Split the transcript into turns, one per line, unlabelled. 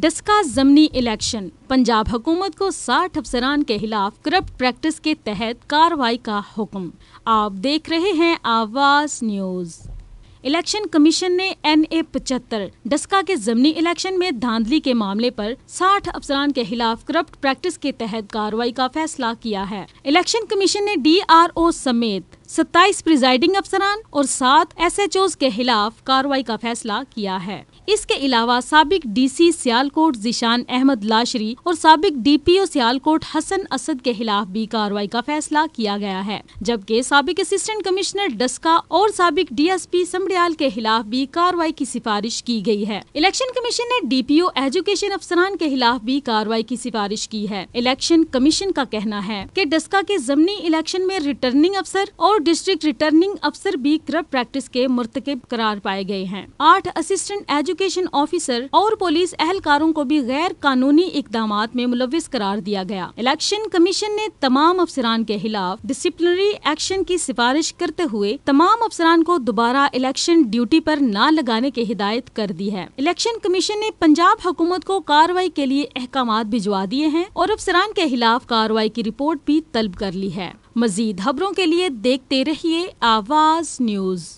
डस्का जमनी इलेक्शन पंजाब हुकूमत को 60 अफसरान के खिलाफ करप्ट प्रैक्टिस के तहत कार्रवाई का हुक्म आप देख रहे हैं आवास न्यूज़ इलेक्शन कमीशन ने एन ए पचहत्तर डस्का के जमनी इलेक्शन में धांधली के मामले पर 60 अफसरान के खिलाफ करप्ट प्रैक्टिस के तहत कार्रवाई का फैसला किया है इलेक्शन कमीशन ने डी आर ओ समेत सत्ताईस प्रिजाइडिंग अफसरान और सात एसएचओज के खिलाफ कार्रवाई का फैसला किया है इसके अलावा सबक डीसी सियालकोट जिशान अहमद लाशरी और सबक डीपीओ सियालकोट हसन असद के खिलाफ भी कार्रवाई का फैसला किया गया है जबकि सबक असिस्टेंट कमिश्नर डस्का और सबक डीएसपी समयाल के खिलाफ भी कार्रवाई की सिफारिश की गई है इलेक्शन कमीशन ने डीपीओ एजुकेशन अफसरान के खिलाफ भी कार्रवाई की सिफारिश की है इलेक्शन कमीशन का कहना है की डस्का के जमनी इलेक्शन में रिटर्निंग अफसर और डिस्ट्रिक्ट रिटर्निंग अफसर भी क्रप प्रैक्टिस के मुर्तकब करार पाए गए हैं आठ असिस्टेंट एजुकेशन ऑफिसर और पुलिस एहलकारों को भी गैर कानूनी इकदाम में मुलविस करार दिया गया इलेक्शन कमीशन ने तमाम अफसरान के खिलाफ डिसिप्लिनरी एक्शन की सिफारिश करते हुए तमाम अफसरान को दोबारा इलेक्शन ड्यूटी पर न लगाने की हिदायत कर दी है इलेक्शन कमीशन ने पंजाब हुकूमत को कार्रवाई के लिए अहकाम भिजवा दिए हैं और अफसरान के खिलाफ कार्रवाई की रिपोर्ट भी तलब कर ली है मजीद खबरों के लिए देखते रहिए आवाज़ न्यूज़